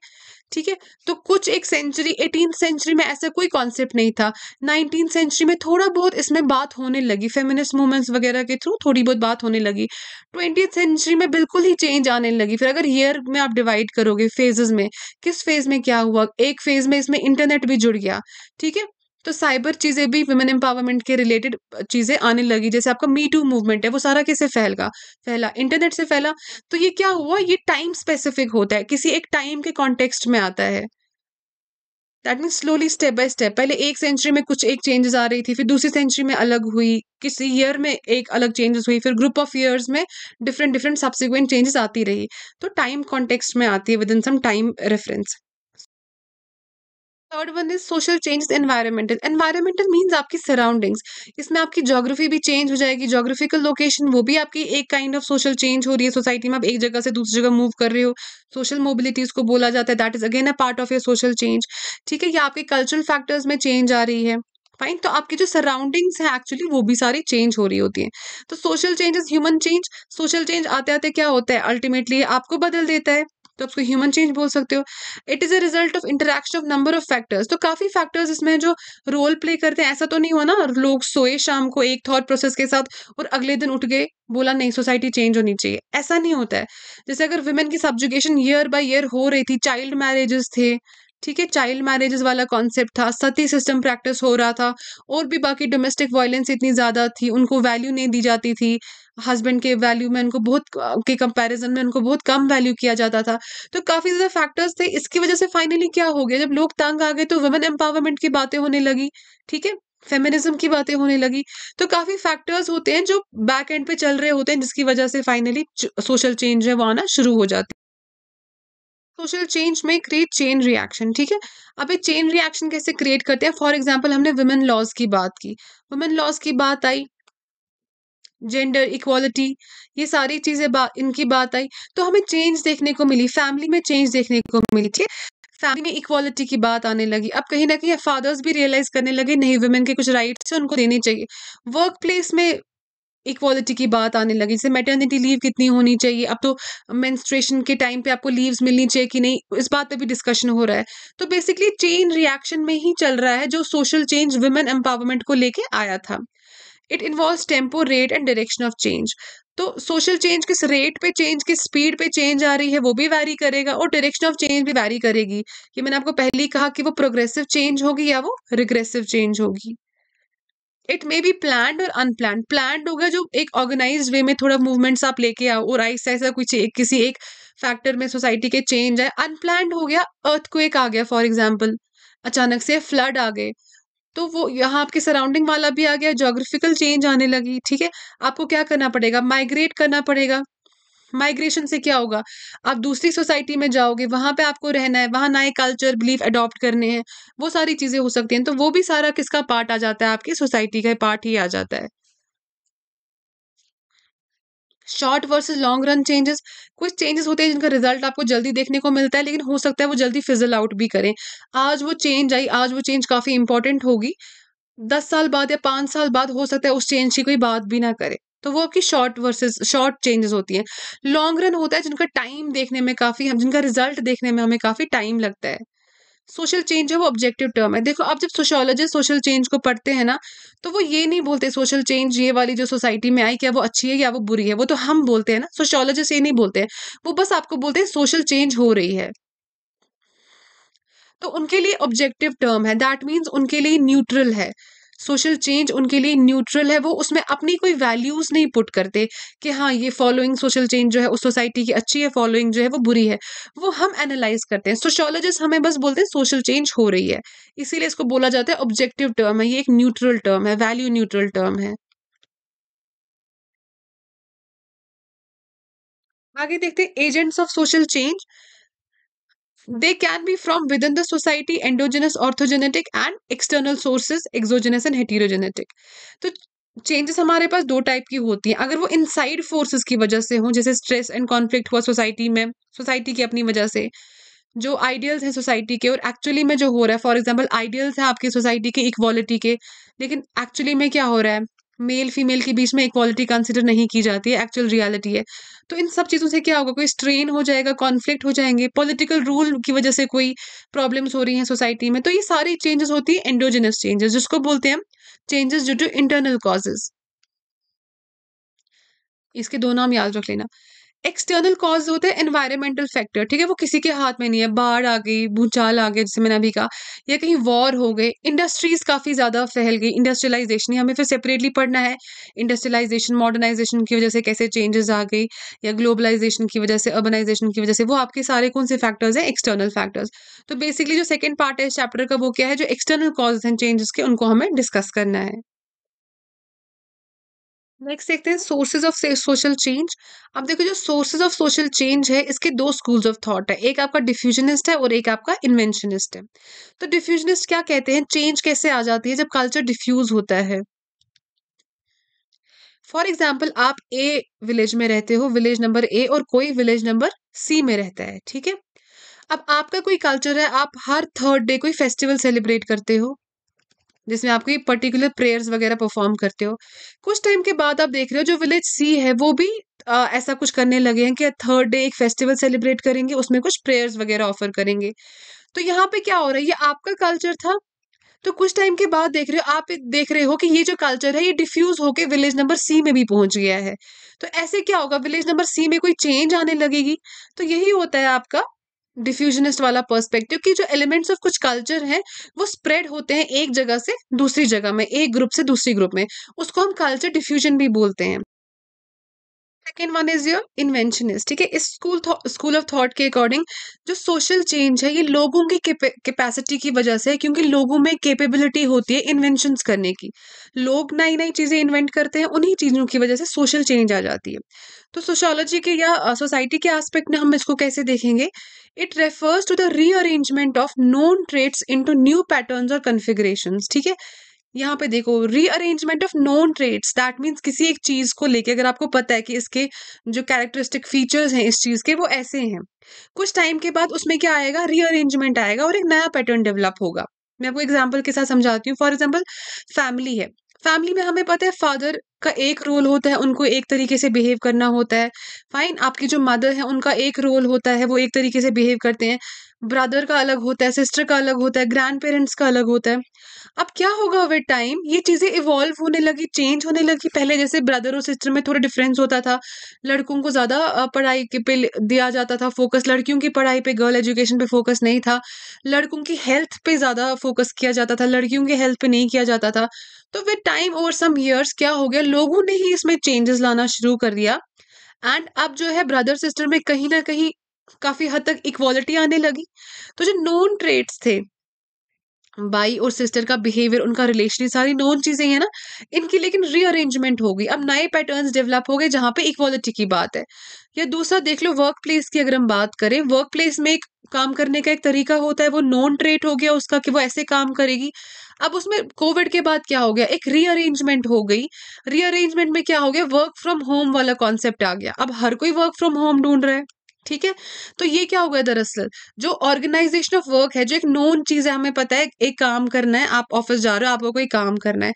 S1: ठीक है तो कुछ एक सेंचुरी एटीन सेंचुरी में ऐसा कोई कॉन्सेप्ट नहीं था नाइनटीन सेंचुरी में थोड़ा बहुत इसमें बात होने लगी फेमिनिस्ट मूवमेंट्स वगैरह के थ्रू थोड़ी बहुत बात होने लगी ट्वेंटी सेंचुरी में बिल्कुल ही चेंज आने लगी फिर अगर ईयर में आप डिवाइड करोगे फेजेस में किस फेज में क्या हुआ एक फेज में इसमें इंटरनेट भी जुड़ गया ठीक है तो साइबर चीज़ें भी वुमेन एम्पावरमेंट के रिलेटेड चीज़ें आने लगी जैसे आपका मी टू मूवमेंट है वो सारा कैसे फैलगा फैला इंटरनेट से फैला तो ये क्या हुआ ये टाइम स्पेसिफिक होता है किसी एक टाइम के कॉन्टेक्स्ट में आता है that mean slowly step by step पहले एक सेंचुरी में कुछ एक चेंजेस आ रही थी फिर दूसरी सेंचुरी में अलग हुई किसी ईयर में एक अलग चेंजेस हुई फिर ग्रुप ऑफ ईयर्स में डिफरेंट डिफरेंट सब्सिक्वेंट चेंजेस आती रही तो टाइम कॉन्टेक्स्ट में आती है within some time reference third one is social change environmental environmental means आपकी सराउंडिंग्स इसमें आपकी जोग्राफी भी चेंज हो जाएगी जोग्राफिकल लोकेशन वो भी आपकी एक काइंड ऑफ सोशल चेंज हो रही है सोसाइटी में आप एक जगह से दूसरी जगह मूव कर रहे हो सोशल मोबिलिटी को बोला जाता है that is again a part of your social change ठीक है या आपके कल्चरल फैक्टर्स में चेंज आ रही है फाइन तो आपकी जो सराउंडिंग्स हैं एक्चुअली वो भी सारी चेंज हो रही होती है तो social change is human change social change आते आते क्या होता है अल्टीमेटली आपको बदल देता है तो आप उसको ह्यूमन चेंज बोल सकते हो it is a result of interaction of number of factors तो काफ़ी फैक्टर्स इसमें जो रोल प्ले करते हैं ऐसा तो नहीं हुआ ना लोग सोए शाम को एक थॉट प्रोसेस के साथ और अगले दिन उठ गए बोला नहीं सोसाइटी चेंज होनी चाहिए ऐसा नहीं होता है जैसे अगर वुमेन की सब्जुकेशन ईयर बाय ईयर हो रही थी चाइल्ड मैरिजेस थे ठीक है चाइल्ड मैरिजेस वाला कॉन्सेप्ट था सती सिस्टम प्रैक्टिस हो रहा था और भी बाकी डोमेस्टिक वायलेंस इतनी ज़्यादा थी उनको वैल्यू नहीं दी जाती थी हस्बैंड के वैल्यू में उनको बहुत के कंपैरिजन में उनको बहुत कम वैल्यू किया जाता था तो काफ़ी ज़्यादा फैक्टर्स थे इसकी वजह से फाइनली क्या हो गया जब लोग तंग आ गए तो वुमेन एम्पावरमेंट की बातें होने लगी ठीक है फेमिनिज्म की बातें होने लगी तो काफ़ी फैक्टर्स होते हैं जो बैक एंड पे चल रहे होते हैं जिसकी वजह से फाइनली सोशल चेंज है वो आना शुरू हो जाती है सोशल चेंज में क्रिएट चेन रिएक्शन ठीक है अब ये चेन रिएक्शन कैसे क्रिएट करते हैं फॉर एग्जाम्पल हमने वुमेन लॉज की बात की वुमेन लॉज की बात आई जेंडर इक्वालिटी ये सारी चीज़ें बा, इनकी बात आई तो हमें चेंज देखने को मिली फैमिली में चेंज देखने को मिली ठीक फैमिली में इक्वालिटी की बात आने लगी अब कहीं ना कहीं फादर्स भी रियलाइज करने लगे नहीं वुमेन के कुछ राइट्स उनको देने चाहिए वर्क प्लेस में इक्वालिटी की बात आने लगी जैसे मेटर्निटी लीव कितनी होनी चाहिए अब तो मेंस्ट्रेशन के टाइम पे आपको लीव्स मिलनी चाहिए कि नहीं इस बात पे भी डिस्कशन हो रहा है तो बेसिकली चेन रिएक्शन में ही चल रहा है जो सोशल चेंज वुमेन एम्पावरमेंट को लेके आया था it involve tempo rate and direction of change तो सोशल चेंज किस रेट पे चेंज किस स्पीड पे चेंज आ रही है वो भी वैरी करेगा और डायरेक्शन ऑफ चेंज भी वैरी करेगी ये मैंने आपको पहले ही कहा कि वो प्रोग्रेसिव चेंज होगी या वो रिग्रेसिव चेंज होगी इट मे बी प्लान और अनप्लान प्लान होगा जो एक ऑर्गेनाइज वे में थोड़ा मूवमेंट्स आप लेके आओ और ऐसा ऐसा कुछ एक, किसी एक फैक्टर में सोसाइटी के चेंज आए अनप्लान हो गया अर्थ को एक आ गया फॉर एग्जाम्पल अचानक से फ्लड आ गए तो वो यहाँ आपके सराउंडिंग वाला भी आ गया जोग्राफिकल चेंज आने लगी ठीक है आपको क्या करना पड़ेगा माइग्रेट करना पड़ेगा माइग्रेशन से क्या होगा आप दूसरी सोसाइटी में जाओगे वहाँ पे आपको रहना है वहाँ नए कल्चर बिलीफ अडॉप्ट करने हैं वो सारी चीज़ें हो सकती हैं तो वो भी सारा किसका पार्ट आ जाता है आपकी सोसाइटी का पार्ट ही आ जाता है short versus long run changes कुछ चेंजेस होते हैं जिनका रिजल्ट आपको जल्दी देखने को मिलता है लेकिन हो सकता है वो जल्दी फिजल आउट भी करें आज वो चेंज आई आज वो चेंज काफ़ी इंपॉर्टेंट होगी दस साल बाद या पाँच साल बाद हो सकता है उस चेंज की कोई बात भी ना करे तो वो आपकी शॉर्ट वर्सेस शॉर्ट चेंजेस होती हैं लॉन्ग रन होता है जिनका टाइम देखने में काफ़ी हम जिनका रिजल्ट देखने में हमें काफ़ी टाइम लगता है सोशल चेंज है वो ऑब्जेक्टिव टर्म है देखो आप जब सोशोलॉजिस्ट सोशल चेंज को पढ़ते हैं ना तो वो ये नहीं बोलते सोशल चेंज ये वाली जो सोसाइटी में आई क्या वो अच्छी है या वो बुरी है वो तो हम बोलते हैं ना सोशोलॉजिस्ट ये नहीं बोलते हैं वो बस आपको बोलते हैं सोशल चेंज हो रही है तो उनके लिए ऑब्जेक्टिव टर्म है दैट मीन्स उनके लिए न्यूट्रल है सोशल चेंज उनके लिए न्यूट्रल है वो उसमें अपनी कोई वैल्यूज़ नहीं पुट करते कि हाँ ये फॉलोइंग सोशल चेंज जो है उस सोसाइटी की अच्छी है फॉलोइंग जो है वो बुरी है वो हम एनालाइज करते हैं सोशोलॉजिस्ट हमें बस बोलते हैं सोशल चेंज हो रही है इसीलिए इसको बोला जाता है ऑब्जेक्टिव टर्म है ये एक
S2: न्यूट्रल टर्म है वैल्यू न्यूट्रल टर्म है आगे देखते हैं agents of social change
S1: they can be from within the society endogenous orthogenetic and external sources exogenous and heterogenetic तो चेंजेस हमारे पास दो टाइप की होती हैं अगर वो इनसाइड फोर्सेस की वजह से हों जैसे स्ट्रेस एंड कॉन्फ्लिक्ट हुआ सोसाइटी में सोसाइटी की अपनी वजह से जो आइडियल्स हैं सोसाइटी के और एक्चुअली में जो हो रहा है फॉर एग्जाम्पल आइडियल्स हैं आपकी सोसाइटी के इक्वालिटी के लेकिन एक्चुअली में क्या हो रहा है मेल फीमेल के बीच में इक्वालिटी कंसिडर नहीं की जाती है एक्चुअल रियलिटी है तो इन सब चीज़ों से क्या होगा कोई स्ट्रेन हो जाएगा कॉन्फ्लिक्ट हो जाएंगे पॉलिटिकल रूल की वजह से कोई प्रॉब्लम्स हो रही हैं सोसाइटी में तो ये सारी चेंजेस होती है एंडोजिनस चेंजेस जिसको बोलते हैं हम changes due to internal causes इसके दो नाम याद रख लेना एक्सटर्नल कॉज होते हैं एनवायरमेंटल फैक्टर ठीक है वो किसी के हाथ में नहीं है बाढ़ आ गई भूचाल आ गए जैसे मैंने अभी कहा या कहीं वॉर हो गए इंडस्ट्रीज काफ़ी ज़्यादा फैल गई इंडस्ट्रियलाइजेशन हमें फिर सेपरेटली पढ़ना है इंडस्ट्रियलाइजेशन मॉडर्नाइजेशन की वजह से कैसे चेंजेस आ गई या ग्लोबलाइजेशन की वजह से अर्बनाइजेशन की वजह से वो आपके सारे कौन से फैक्टर्स हैं एक्सटर्नल फैक्टर्स तो बेसिकली जो सेकेंड पार्ट है इस चैप्टर का वो क्या है जो एक्सटर्नल कॉज एंड चेंजेस के उनको हमें डिस्कस करना है नेक्स्ट देखते हैं सोर्सेज ऑफ सोशल चेंज अब देखो जो सोर्सेज ऑफ सोशल चेंज है इसके दो स्कूल्स ऑफ थॉट है एक आपका डिफ्यूजनिस्ट है और एक आपका इन्वेंशनिस्ट है तो डिफ्यूजनिस्ट क्या कहते हैं चेंज कैसे आ जाती है जब कल्चर डिफ्यूज होता है फॉर एग्जाम्पल आप ए विलेज में रहते हो विलेज नंबर ए और कोई विलेज नंबर सी में रहता है ठीक है अब आपका कोई कल्चर है आप हर थर्ड डे कोई फेस्टिवल सेलिब्रेट करते हो जिसमें ये पर्टिकुलर प्रेयर्स वगैरह परफॉर्म करते हो कुछ टाइम के बाद आप देख रहे हो जो विलेज सी है वो भी आ, ऐसा कुछ करने लगे हैं कि थर्ड डे एक फेस्टिवल सेलिब्रेट करेंगे उसमें कुछ प्रेयर्स वगैरह ऑफर करेंगे तो यहाँ पे क्या हो रहा है ये आपका कल्चर था तो कुछ टाइम के बाद देख रहे हो आप देख रहे हो कि ये जो कल्चर है ये डिफ्यूज होके विलेज नंबर सी में भी पहुंच गया है तो ऐसे क्या होगा विलेज नंबर सी में कोई चेंज आने लगेगी तो यही होता है आपका डिफ्यूजनिस्ट वाला पर्सपेक्टिव कि जो एलिमेंट्स ऑफ कुछ कल्चर हैं वो स्प्रेड होते हैं एक जगह से दूसरी जगह में एक ग्रुप से दूसरी ग्रुप में उसको हम कल्चर डिफ्यूजन भी बोलते हैं second one is your inventionist ठीक है इस स्कूल स्कूल ऑफ थॉट के अकॉर्डिंग जो सोशल चेंज है ये लोगों की कैपेसिटी की वजह से है क्योंकि लोगों में कैपेबिलिटी होती है इन्वेंशन करने की लोग नई नई चीज़ें इन्वेंट करते हैं उन्हीं चीज़ों की वजह से सोशल चेंज आ जाती है तो सोशोलॉजी के या सोसाइटी के आस्पेक्ट में हम इसको कैसे देखेंगे it refers to the rearrangement of known traits into new pattern और कन्फिग्रेशन ठीक है यहाँ पे देखो rearrangement of known traits that means किसी एक चीज़ को लेके अगर आपको पता है कि इसके जो कैरेक्टरिस्टिक फीचर्स हैं इस चीज़ के वो ऐसे हैं कुछ टाइम के बाद उसमें क्या आएगा रीअरेंजमेंट आएगा और एक नया पैटर्न डेवलप होगा मैं आपको एग्जाम्पल के साथ समझाती हूँ फॉर एग्जाम्पल फैमिली है फैमिली में हमें पता है फादर का एक रोल होता है उनको एक तरीके से बिहेव करना होता है फाइन आपकी जो मदर है उनका एक रोल होता है वो एक तरीके से बिहेव करते हैं ब्रदर का अलग होता है सिस्टर का अलग होता है ग्रैंड पेरेंट्स का अलग होता है अब क्या होगा विद टाइम ये चीज़ें इवॉल्व होने लगी चेंज होने लगी पहले जैसे ब्रदर और सिस्टर में थोड़ा डिफरेंस होता था लड़कों को ज़्यादा पढ़ाई के पे दिया जाता था फोकस लड़कियों की पढ़ाई पे गर्ल एजुकेशन पे फोकस नहीं था लड़कों की हेल्थ पे ज़्यादा फोकस किया जाता था लड़कियों की हेल्थ पे नहीं किया जाता था तो with time over some years क्या हो गया लोगों ने ही इसमें चेंजेस लाना शुरू कर दिया एंड अब जो है ब्रदर सिस्टर में कहीं ना कहीं काफ़ी हद तक इक्वालिटी आने लगी तो जो नॉन ट्रेड्स थे बाई और सिस्टर का बिहेवियर उनका रिलेशन सारी नोन चीज़ें हैं ना इनकी लेकिन रीअरेंजमेंट हो गई अब नए पैटर्न डेवलप हो गए जहां पे इक्वालिटी की बात है या दूसरा देख लो वर्क प्लेस की अगर हम बात करें वर्क प्लेस में एक काम करने का एक तरीका होता है वो नॉन ट्रेट हो गया उसका कि वो ऐसे काम करेगी अब उसमें कोविड के बाद क्या हो गया एक रीअरेंजमेंट हो गई रीअरेंजमेंट में क्या हो गया वर्क फ्रॉम होम वाला कॉन्सेप्ट आ गया अब हर कोई वर्क फ्रॉम होम ढूंढ रहा है ठीक है तो ये क्या हो गया दरअसल जो ऑर्गेनाइजेशन ऑफ वर्क है जो एक नोन चीज है हमें पता है एक काम करना है आप ऑफिस जा रहे हो आपको कोई काम करना है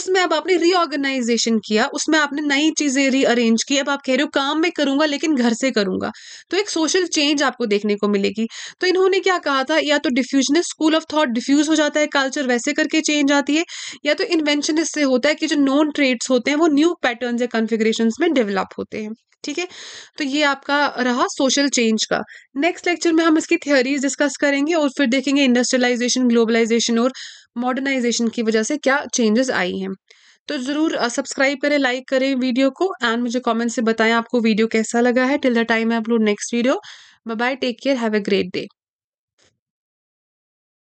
S1: उसमें अब आपने रीऑर्गेनाइजेशन किया उसमें आपने नई चीजें रीअरेंज की अब आप कह रहे हो काम मैं करूंगा लेकिन घर से करूंगा तो एक सोशल चेंज आपको देखने को मिलेगी तो इन्होंने क्या कहा था या तो diffusionist school of thought diffuse हो जाता है कल्चर वैसे करके चेंज आती है या तो इन्वेंशनिस्ट से होता है कि जो नोन ट्रेड्स होते हैं वो न्यू पैटर्न या कन्फिग्रेशन में डेवलप होते हैं ठीक है तो ये आपका रहा सोशल चेंज का नेक्स्ट लेक्चर में हम इसकी थियोरीज डिस्कस करेंगे और फिर देखेंगे इंडस्ट्रियलाइजेशन ग्लोबलाइजेशन और मॉडर्नाइजेशन की वजह से क्या चेंजेस आई हैं तो ज़रूर सब्सक्राइब करें लाइक करें वीडियो को एंड मुझे कमेंट से बताएं आपको
S2: वीडियो कैसा लगा है till the time I upload next video bye bye take care have a great day